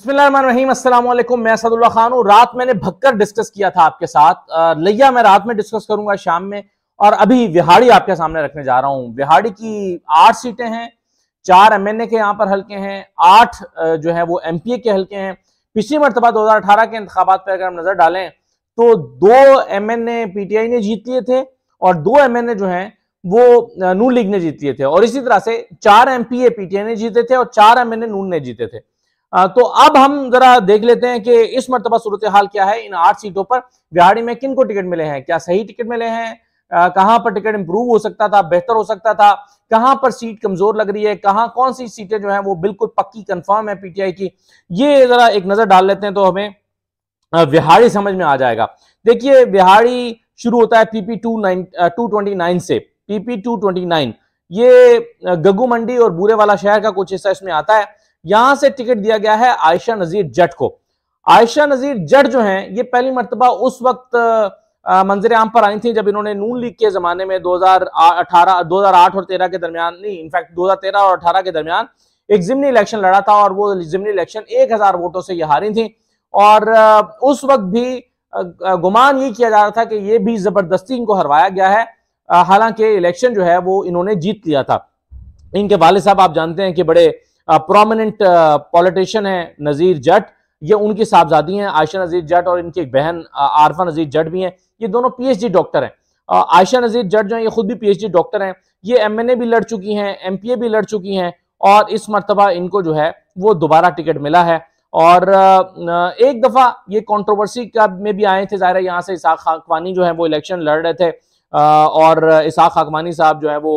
अस्सलाम मैं सदुल्ला खान हूँ रात मैंने भक्कर डिस्कस किया था आपके साथ लिया मैं रात में डिस्कस करूंगा शाम में और अभी विहाड़ी आपके सामने रखने जा रहा हूँ विहाड़ी की आठ सीटें हैं चार एमएनए के यहाँ पर हल्के हैं आठ जो है वो एमपीए के हल्के हैं पिछली मरतबा 2018 के इंतबात पर अगर हम नजर डालें तो दो एमएनए पीटीआई ने जीत लिए थे और दो एमएनए जो है वो नू लीग ने जीत लिए थे और इसी तरह से चार एमपीए पीटीआई ने जीते थे और चार एमएनए नून ने जीते थे तो अब हम जरा देख लेते हैं कि इस मरतबा सूरत हाल क्या है इन आठ सीटों पर बिहारी में किन को टिकट मिले हैं क्या सही टिकट मिले हैं कहाँ पर टिकट इंप्रूव हो सकता था बेहतर हो सकता था कहाँ पर सीट कमजोर लग रही है कहाँ कौन सी सीटें जो है वो बिल्कुल पक्की कंफर्म है पीटीआई की ये जरा एक नजर डाल लेते हैं तो हमें बिहारी समझ में आ जाएगा देखिए बिहारी शुरू होता है PP two nine two twenty nine से पीपी टू ट्वेंटी नाइन ये गगू मंडी और बुरे वाला शहर का कुछ हिस्सा इसमें आता है यहां से टिकट दिया गया है आयशा नजीर जट को आयशा नजीर जट जो हैं ये पहली मरतबा उस वक्त मंजर आम पर आई थी जब इन्होंने नून लीग के जमाने में 2018 2008 और 13 के दरमियान नहीं इनफैक्ट 2013 और 18 के दरमियान एक जिमनी इलेक्शन लड़ा था और वो जिमनी इलेक्शन 1000 वोटों से ये हारी थी और उस वक्त भी गुमान ये किया जा रहा था कि ये भी जबरदस्ती इनको हरवाया गया है हालांकि इलेक्शन जो है वो इन्होंने जीत लिया था इनके वाले साहब आप जानते हैं कि बड़े प्रोमिनेंट पॉलिटिशियन है नज़ीर जट ये उनकी साहबजादी हैं आयशा नज़ीर जट और इनकी एक बहन आरफा नज़ीर जट भी हैं ये दोनों पीएचडी डॉक्टर हैं आयशा नज़ीर जट जो है ये खुद भी पीएचडी डॉक्टर हैं ये एमएनए भी लड़ चुकी हैं एमपीए भी लड़ चुकी हैं और इस मरतबा इनको जो है वो दोबारा टिकट मिला है और एक दफ़ा ये कॉन्ट्रोवर्सी का में भी आए थे ज़ाहिर है यहाँ से इसाक खाकवानी जो है वो इलेक्शन लड़ रहे थे और इसाक खाकवानी साहब जो है वो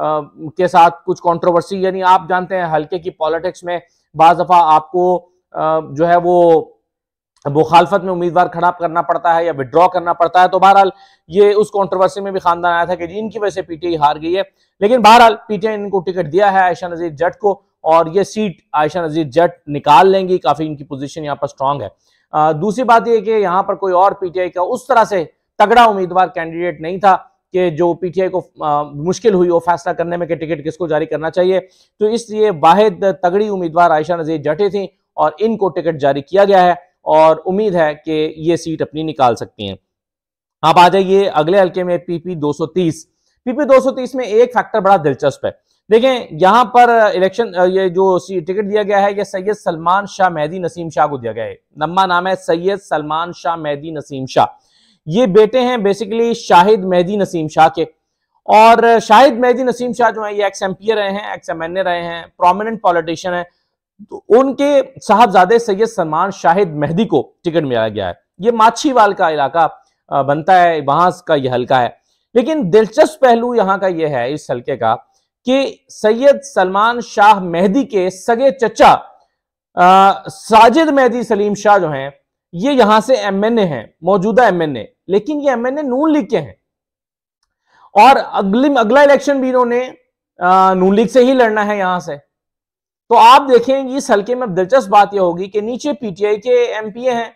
के साथ कुछ कंट्रोवर्सी यानी आप जानते हैं हल्के की पॉलिटिक्स में बाज दफ़ा आपको जो है वो मुखालफत में उम्मीदवार खड़ा करना पड़ता है या विड्रॉ करना पड़ता है तो बहरहाल ये उस कंट्रोवर्सी में भी खानदान आया था कि जी इनकी वजह से पीटीआई हार गई है लेकिन बहरहाल पीटीआई इनको टिकट दिया है आयशा नज़ीर जट को और ये सीट आयशा नज़ीर जट निकाल लेंगी काफ़ी इनकी पोजीशन यहाँ पर स्ट्रांग है आ, दूसरी बात यह कि यहाँ पर कोई और पीटीआई का उस तरह से तगड़ा उम्मीदवार कैंडिडेट नहीं था कि जो पीटीआई को आ, मुश्किल हुई वो फैसला करने में कि टिकट किसको जारी करना चाहिए तो इसलिए वाहिद तगड़ी उम्मीदवार आयशा नज़ीर जटे थी और इनको टिकट जारी किया गया है और उम्मीद है कि ये सीट अपनी निकाल सकती हैं आप आ जाइए अगले हल्के में पीपी 230 पीपी 230 में एक फैक्टर बड़ा दिलचस्प है देखें यहां पर इलेक्शन ये जो टिकट दिया गया है ये सैयद सलमान शाह मेहदी नसीम शाह को दिया गया है लंबा नाम है सैयद सलमान शाह मेहदी नसीम शाह ये बेटे हैं बेसिकली शाहिद मेहदी नसीम शाह के और शाहिद मेहदी नसीम शाह जो है ये एक्स एम पी रहे हैं एक्स एम एन ए रहे हैं प्रोमिनेंट पॉलिटिशियन है तो उनके साहबजादे सैयद सलमान शाहिद मेहदी को टिकट मिला गया है ये माछीवाल का इलाका बनता है वहां का यह हल्का है लेकिन दिलचस्प पहलू यहाँ का यह है इस हल्के का कि सैयद सलमान शाह मेहदी के सगे चचा साजिद मेहदी सलीम शाह जो हैं ये यहाँ से एमएनए हैं मौजूदा एमएनए लेकिन ये एमएनए नून लीग के हैं और अगली अगला इलेक्शन भी इन्होंने नून लीग से ही लड़ना है यहां से तो आप देखें इस हल्के में दिलचस्प बात यह होगी कि नीचे पीटीआई के एमपीए हैं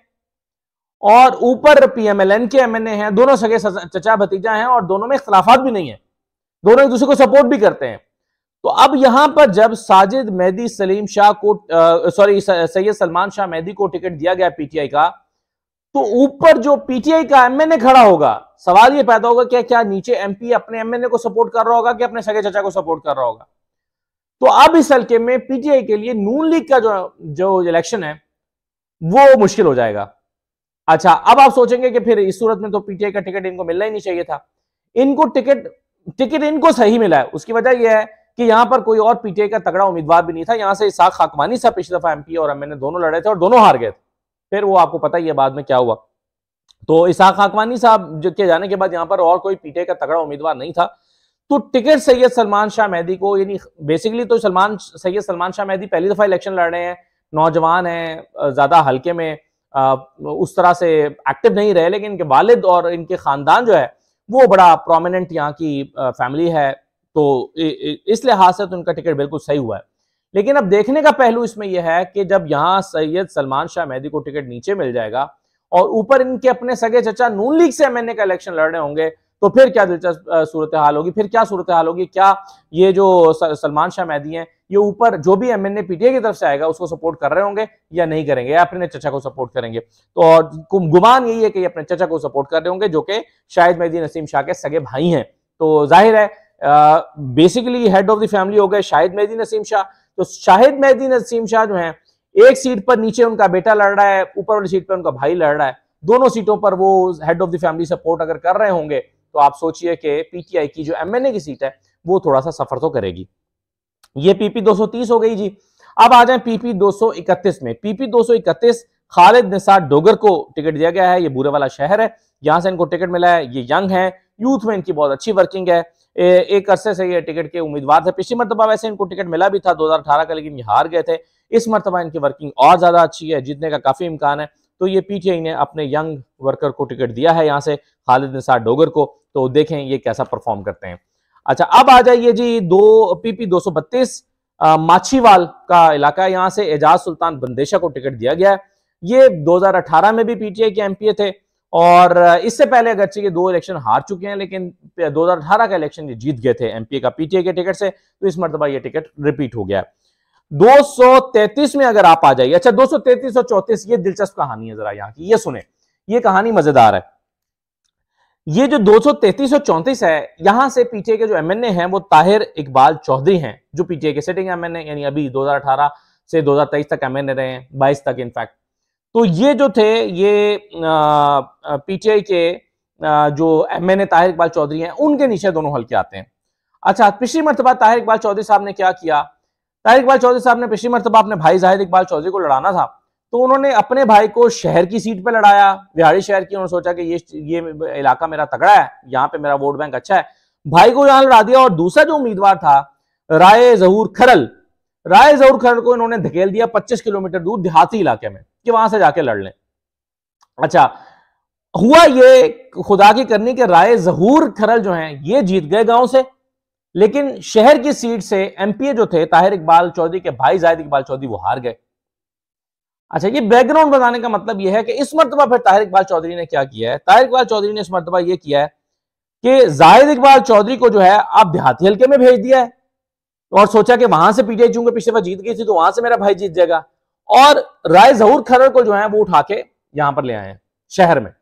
और ऊपर पीएमएलएन के एमएनए हैं दोनों सगे चचा भतीजा हैं और दोनों में इख्तलाफात भी नहीं है दोनों एक दूसरे को सपोर्ट भी करते हैं तो अब यहां पर जब साजिद मेहदी सलीम शाह को सॉरी सैयद सलमान शाह मेहदी को टिकट दिया गया पीटीआई का तो ऊपर जो पीटीआई का एमएनए खड़ा होगा सवाल ये पैदा होगा क्या क्या नीचे एमपी अपने एमएनए को सपोर्ट कर रहा होगा कि अपने सगे चचा को सपोर्ट कर रहा होगा तो अब इस हल्के में पीटीआई के लिए नून लीग का जो जो इलेक्शन है वो मुश्किल हो जाएगा अच्छा अब आप सोचेंगे कि फिर इस सूरत में तो पीटीआई का टिकट इनको मिलना ही नहीं चाहिए था इनको टिकट टिकट इनको सही मिला है उसकी वजह यह है कि यहां पर कोई और पीटीआई का तगड़ा उम्मीदवार भी नहीं था यहां से इसाक खाकवानी साहब पिछली दफा एमपी और एमएनए दोनों लड़े थे और दोनों हार गए थे फिर वो आपको पता ही है बाद में क्या हुआ तो इसाक खाकवानी साहब के जाने के बाद यहाँ पर और कोई पीटे का तगड़ा उम्मीदवार नहीं था तो टिकट सैयद सलमान शाह मेहदी को यानी बेसिकली तो सलमान सैयद सलमान शाह मेहदी पहली दफा इलेक्शन लड़ रहे हैं नौजवान हैं ज्यादा हल्के में आ, उस तरह से एक्टिव नहीं रहे लेकिन इनके वालिद और इनके खानदान जो है वो बड़ा प्रोमिनेंट यहाँ की फैमिली है तो इस लिहाज से तो उनका टिकट बिल्कुल सही हुआ है लेकिन अब देखने का पहलू इसमें यह है कि जब यहां सैयद सलमान शाह मेहदी को टिकट नीचे मिल जाएगा और ऊपर इनके अपने सगे चचा नून लीग से एमएनए का इलेक्शन लड़ने होंगे तो फिर क्या दिलचस्प सूरत हाल होगी फिर क्या सूरत हाल होगी क्या ये जो सलमान शाह मेहदी हैं ये ऊपर जो भी एम एन ए पीटीए की तरफ से आएगा उसको सपोर्ट कर रहे होंगे या नहीं करेंगे या अपने चचा को सपोर्ट करेंगे तो गुमान यही है कि ये अपने चचा को सपोर्ट कर रहे होंगे जो कि शाहिद मेहदी नसीम शाह के सगे भाई हैं तो जाहिर है basically head of the family हो गए शाहिद मेहदी नसीम शाह तो शाहिद मेहदी नसीम शाह जो है एक सीट पर नीचे उनका बेटा लड़ रहा है ऊपर वाली सीट पर उनका भाई लड़ रहा है दोनों सीटों पर वो head of the family support अगर कर रहे होंगे तो आप सोचिए कि पीटीआई की जो एमएनए की सीट है वो थोड़ा सा सफर तो करेगी ये पीपी 230 हो गई जी अब आ जाए पीपी 231 में पीपी 231 खालिद निसार डोगर को टिकट दिया गया है ये बुरे वाला शहर है यहां से इनको टिकट मिला है ये यंग है यूथ में इनकी बहुत अच्छी वर्किंग है एक अरसे से ये टिकट के उम्मीदवार थे पिछली मरतबा वैसे इनको टिकट मिला भी था अठारह का लेकिन ये हार गए थे इस मरतबा इनकी वर्किंग और ज़्यादा अच्छी है जीतने का काफ़ी इम्कान है तो ये पीटीआई ने अपने यंग वर्कर को टिकट दिया है यहाँ से खालिद निसार डोगर को तो देखें ये कैसा परफॉर्म करते हैं अच्छा अब आ जाइए जी दो पीपी दो सौ बत्तीस माछीवाल का इलाका है यहाँ से एजाज सुल्तान बंदेशा को टिकट दिया गया है ये 2018 में भी पीटीआई के एमपीए थे और इससे पहले अगरचे के दो इलेक्शन हार चुके हैं लेकिन 2018 का इलेक्शन ये जीत गए थे एमपीए का पीटीए के टिकट से तो इस मरतबा ये टिकट रिपीट हो गया 233 में अगर आप आ जाइए अच्छा 233 और 34 ये दिलचस्प कहानी है जरा यहाँ की ये सुने ये कहानी मजेदार है ये जो 233 और 34 है यहां से पीटीए के जो एम हैं वो ताहिर इकबाल चौधरी हैं जो पीटीए के सिटिंग एम यानी अभी दो से दो तक एम रहे हैं बाईस तक इनफैक्ट तो ये जो थे ये पीटीआई के आ, जो M N A Tahir Iqbal Chaudhry हैं उनके नीचे दोनों हल्के आते हैं अच्छा पिछली मरतबा ताहिर इकबाल चौधरी साहब ने क्या किया ताहिर इकबाल चौधरी साहब ने पिछली मरतबा अपने भाई जाहिद इकबाल चौधरी को लड़ाना था तो उन्होंने अपने भाई को शहर की सीट पर लड़ाया बिहारी शहर की उन्होंने सोचा कि ये ये इलाका मेरा तगड़ा है यहाँ पे मेरा वोट बैंक अच्छा है भाई को यहाँ लड़ा दिया और दूसरा जो उम्मीदवार था राय जहूर खरल राय जहूर खरल को इन्होंने धकेल दिया पच्चीस किलोमीटर दूर देहाती इलाके में कि वहां से जाके लड़ लें अच्छा हुआ ये खुदा की करनी के राय जहूर खरल जो हैं ये जीत गए गांव से लेकिन शहर की सीट से एमपीए जो थे ताहिर इकबाल चौधरी के भाई जाहिद इकबाल चौधरी वो हार गए अच्छा ये बैकग्राउंड बताने का मतलब यह है कि इस मरतबा फिर ताहिर इकबाल चौधरी ने क्या किया है ताहिर इकबाल चौधरी ने इस मरतबा यह किया है कि जाहिद इकबाल चौधरी को जो है आप देहाती हल्के में भेज दिया है और सोचा कि वहां से पीटीआई चूंकि पिछले बार जीत गई थी तो वहां से मेरा भाई जीत जाएगा और राय जहूर खरर को जो है वो उठा के यहां पर ले आए हैं शहर में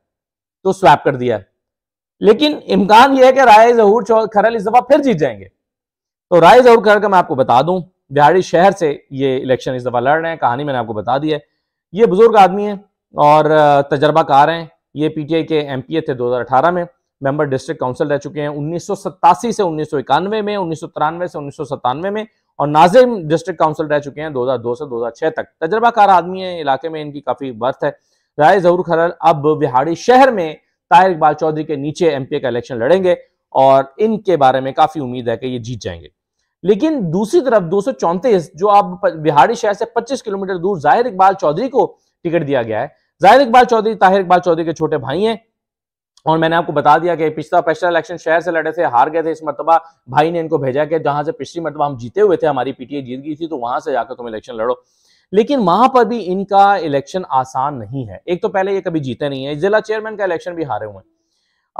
तो स्वैप कर दिया है लेकिन इम्कान यह है कि राय जहूर खरल इस दफा फिर जीत जाएंगे तो राय जहूर खरल का मैं आपको बता दूं बिहारी शहर से ये इलेक्शन इस दफा लड़ रहे हैं कहानी मैंने आपको बता दी है ये बुजुर्ग आदमी है और तजर्बाकार हैं ये पीटीआई के एमपीए थे अठारह में मेंबर डिस्ट्रिक्ट काउंसिल रह चुके हैं उन्नीस से उन्नीस में उन्नीस से उन्नीस सौ उन्नीस में और नाजिम डिस्ट्रिक्ट काउंसिल रह चुके हैं 2002 से 2006 तक तजर्बाकार आदमी है इलाके में इनकी काफ़ी बर्थ है राय जहूर खरल अब बिहाड़ी शहर में ताहिर इकबाल चौधरी के नीचे एम का इलेक्शन लड़ेंगे और इनके बारे में काफ़ी उम्मीद है कि ये जीत जाएंगे लेकिन दूसरी तरफ दो जो अब बिहाड़ी शहर से पच्चीस किलोमीटर दूर जाहिर इकबाल चौधरी को टिकट दिया गया है जाहिर इकबाल चौधरी ताहिर इकबाल चौधरी के छोटे भाई हैं और मैंने आपको बता दिया कि पिछला पिछला इलेक्शन शहर से लड़े थे हार गए थे इस मरतबा भाई ने इनको भेजा कि जहां से पिछली मरतबा हम जीते हुए थे हमारी पीटीए जीत गई थी तो वहां से जाकर तुम इलेक्शन लड़ो लेकिन वहां पर भी इनका इलेक्शन आसान नहीं है एक तो पहले ये कभी जीते नहीं है जिला चेयरमैन का इलेक्शन भी हारे हुए हैं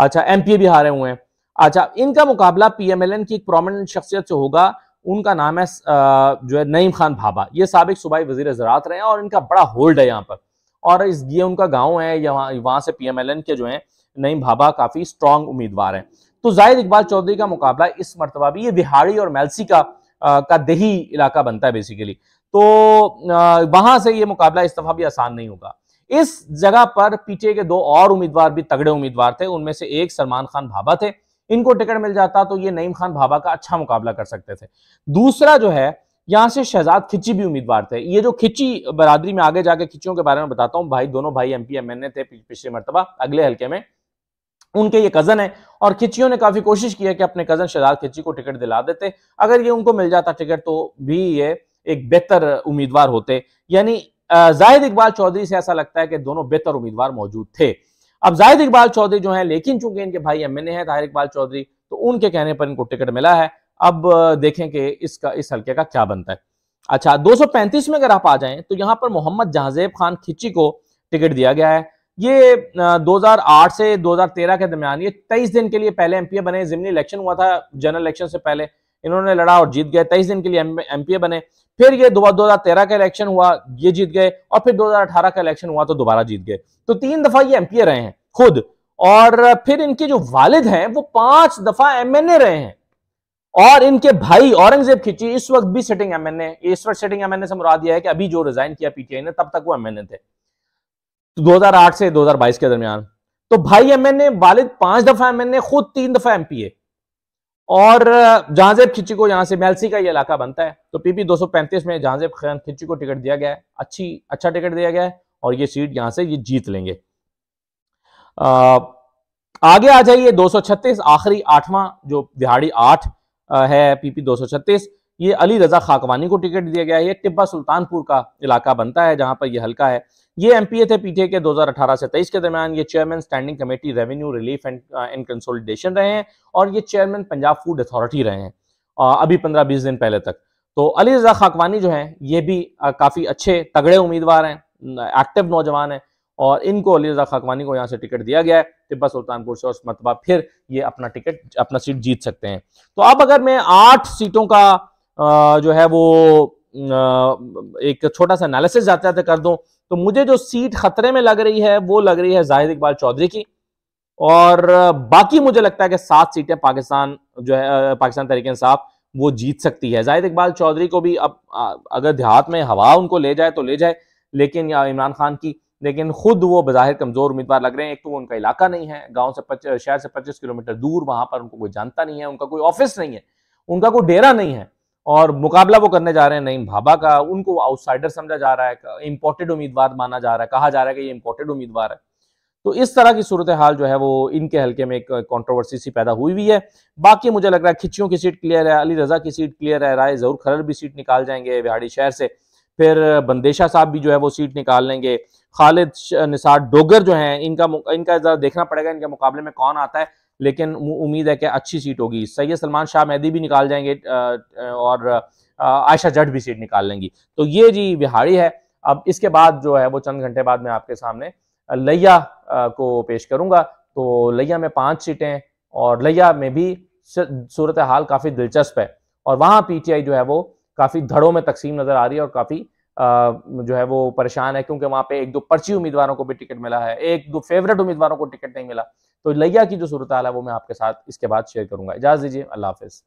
अच्छा एम भी हारे हुए हैं अच्छा इनका मुकाबला पीएमएलएन की एक प्रोमिनेंट शख्सियत से होगा उनका नाम है जो है नईम खान भाबा ये सबक सूबाई वजीर ज़रात रहे हैं और इनका बड़ा होल्ड है यहाँ पर और इस ये उनका गाँव है यहाँ वहां से पीएमएलएन के जो है नईम भाभा काफी स्ट्रांग उम्मीदवार हैं तो जाहिर इकबाल चौधरी का मुकाबला इस मरतबा भी ये बिहाड़ी और मेलसी का आ, का दही इलाका बनता है बेसिकली तो आ, वहां से ये मुकाबला इस दफा भी आसान नहीं होगा इस जगह पर पीछे के दो और उम्मीदवार भी तगड़े उम्मीदवार थे उनमें से एक सलमान खान भाभा थे इनको टिकट मिल जाता तो ये नईम खान भाभा का अच्छा मुकाबला कर सकते थे दूसरा जो है यहाँ से शहजाद खिची भी उम्मीदवार थे ये जो खिची बरादरी में आगे जाके खिचियों के बारे में बताता हूँ भाई दोनों भाई M P M N A थे पिछले मरतबा अगले हल्के में उनके ये कजन है और खिचियों ने काफी कोशिश की है कि अपने कजन शहजाद खिची को टिकट दिला देते अगर ये उनको मिल जाता टिकट तो भी ये एक बेहतर उम्मीदवार होते यानी जाहिद इकबाल चौधरी से ऐसा लगता है कि दोनों बेहतर उम्मीदवार मौजूद थे अब जाहिद इकबाल चौधरी जो है लेकिन चूंकि इनके भाई एम एन ए है ताहिर इकबाल चौधरी तो उनके कहने पर इनको टिकट मिला है अब देखें कि इसका इस हल्के का क्या बनता है अच्छा 235 में अगर आप आ जाएं तो यहां पर मोहम्मद जहाजेब खान खिची को टिकट दिया गया है ये 2008 से 2013 के दरमियान ये 23 दिन के लिए पहले एमपीए बने जिमनी इलेक्शन हुआ था जनरल इलेक्शन से पहले इन्होंने लड़ा और जीत गए 23 दिन के लिए एमपीए बने फिर ये दो हजार तेरह का इलेक्शन हुआ ये जीत गए और फिर 2018 का इलेक्शन हुआ तो दोबारा जीत गए तो तीन दफा ये एमपीए रहे हैं खुद और फिर इनके जो वालिद हैं वो पांच दफा एमएनए रहे हैं और इनके भाई औरंगजेब खिची इस वक्त भी सिटिंग एमएनए इस वक्त सिटिंग एमएनए से मुराद यह है कि अभी जो रिजाइन किया पीटीआई ने तब तक वो एमएनए थे 2008 से 2022 के दरमियान तो भाई एम ए वालिद पांच दफा एम एन ए खुद तीन दफा एम पी ए और जहांजेब खिची को यहां से मेलसी का ये इलाका बनता है तो पीपी 235 में जहांजेब खान खिची को टिकट दिया गया है अच्छी अच्छा टिकट दिया गया है और ये सीट यहां से ये जीत लेंगे आ, आगे आ जाइए 236 आखिरी आठवां जो दिहाड़ी आठ है पीपी 236 ये अली रजा खाकवानी को टिकट दिया गया है ये टिब्बा सुल्तानपुर का इलाका बनता है जहां पर यह हल्का है ये एमपीए थे पीटीए के 2018 से 23 के दरमियान ये chairman standing committee revenue relief and and consolidation रहे हैं और ये चेयरमैन पंजाब फूड अथॉरिटी रहे हैं uh, अभी पंद्रह बीस दिन पहले तक तो अली रजा खाकवानी जो है ये भी uh, काफी अच्छे तगड़े उम्मीदवार हैं एक्टिव नौजवान हैं और इनको अली रजा खाकवानी को यहाँ से टिकट दिया गया है तिब्बा सुल्तानपुर से और मतबा फिर ये अपना टिकट अपना सीट जीत सकते हैं तो अब अगर मैं आठ सीटों का uh, जो है वो एक छोटा सा एनालिसिस जाते जाते कर दूं तो मुझे जो सीट खतरे में लग रही है वो लग रही है जाहिद इकबाल चौधरी की और बाकी मुझे लगता है कि सात सीटें पाकिस्तान जो है पाकिस्तान तरीके इंसाफ वो जीत सकती है जाहिद इकबाल चौधरी को भी अब अगर देहात में हवा उनको ले जाए तो ले जाए लेकिन इमरान खान की लेकिन खुद वो बाहिर कमज़ोर उम्मीदवार लग रहे हैं एक तो वो उनका इलाका नहीं है गांव से पच्चीस शहर से पच्चीस किलोमीटर दूर वहां पर उनको कोई जानता नहीं है उनका कोई ऑफिस नहीं है उनका कोई डेरा नहीं है और मुकाबला वो करने जा रहे हैं नईम भाबा का उनको आउटसाइडर समझा जा रहा है इम्पोर्टेड उम्मीदवार माना जा रहा है कहा जा रहा है कि ये इम्पोर्टेड उम्मीदवार है तो इस तरह की सूरत हाल जो है वो इनके हल्के में एक कॉन्ट्रोवर्सी सी पैदा हुई हुई है बाकी मुझे लग रहा है खिचियों की सीट क्लियर है अली रजा की सीट क्लियर है राय जरूर खरर भी सीट निकाल जाएंगे बिहाड़ी शहर से फिर बंदेशा साहब भी जो है वो सीट निकाल लेंगे खालिद निसार डोगर जो हैं इनका इनका ज़रा देखना पड़ेगा इनके मुकाबले में कौन आता है लेकिन उम्मीद है कि अच्छी सीट होगी सैयद सलमान शाह मेहदी भी निकाल जाएंगे और आयशा जट भी सीट निकाल लेंगी तो ये जी बिहारी है अब इसके बाद जो है वो चंद घंटे बाद मैं आपके सामने लैया को पेश करूंगा तो लैया में पांच सीटें और लैया में भी सूरत हाल काफ़ी दिलचस्प है और वहाँ पीटीआई जो है वो काफ़ी धड़ों में तकसीम नज़र आ रही है और काफ़ी जो है वो परेशान है क्योंकि वहाँ पे एक दो पर्ची उम्मीदवारों को भी टिकट मिला है एक दो फेवरेट उम्मीदवारों को टिकट नहीं मिला तो लैया की जो सूरत है वो मैं आपके साथ इसके बाद शेयर करूंगा इजाज़ दीजिए अल्लाह हाफिज़